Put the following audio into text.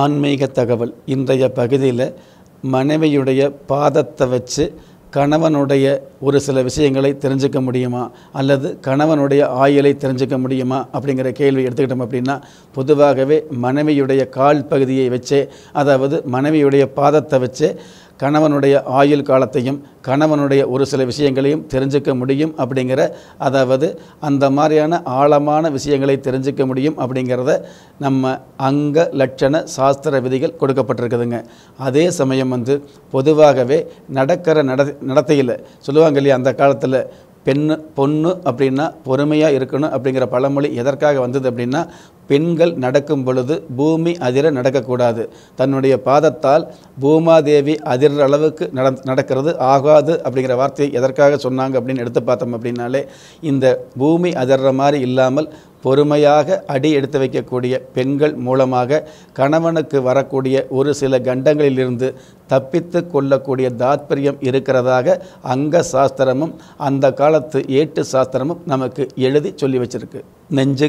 ஆன்மீக தகவல் இன்றைய பகுதியில் மனைவியுடைய பாதத்தை வச்சு கணவனுடைய ஒரு சில விஷயங்களை தெரிஞ்சுக்க முடியுமா அல்லது கணவனுடைய ஆயுளை தெரிஞ்சுக்க முடியுமா அப்படிங்கிற கேள்வி எடுத்துக்கிட்டோம் அப்படின்னா பொதுவாகவே மனைவியுடைய கால் பகுதியை வச்சே அதாவது மனைவியுடைய பாதத்தை வச்சே கணவனுடைய ஆயுள் காலத்தையும் கணவனுடைய ஒரு சில விஷயங்களையும் தெரிஞ்சுக்க முடியும் அப்படிங்கிற அதாவது அந்த மாதிரியான ஆழமான விஷயங்களை தெரிஞ்சுக்க முடியும் அப்படிங்கிறத நம்ம அங்க லட்சண சாஸ்திர விதிகள் கொடுக்கப்பட்டிருக்குதுங்க அதே சமயம் வந்து பொதுவாகவே நடக்கிற நட நடத்தையில் சொல்லுவாங்க இல்லையா அந்த காலத்தில் பெண் பொண்ணு அப்படின்னா பொறுமையாக இருக்கணும் அப்படிங்கிற பழமொழி எதற்காக வந்தது அப்படின்னா பெண்கள் நடக்கும் பொழுது பூமி அதிர நடக்கக்கூடாது தன்னுடைய பாதத்தால் பூமாதேவி அதிர்ற அளவுக்கு நட நடக்கிறது ஆகாது அப்படிங்கிற வார்த்தையை எதற்காக சொன்னாங்க அப்படின்னு எடுத்து பார்த்தோம் அப்படின்னாலே இந்த பூமி அதிர்ற மாதிரி இல்லாமல் பொறுமையாக அடி எடுத்து வைக்கக்கூடிய பெண்கள் மூலமாக கணவனுக்கு வரக்கூடிய ஒரு சில கண்டங்களிலிருந்து தப்பித்து கொள்ளக்கூடிய தாத்பரியம் இருக்கிறதாக அங்க சாஸ்திரமும் அந்த காலத்து ஏட்டு சாஸ்திரமும் நமக்கு எழுதி சொல்லி வச்சிருக்கு நெஞ்சு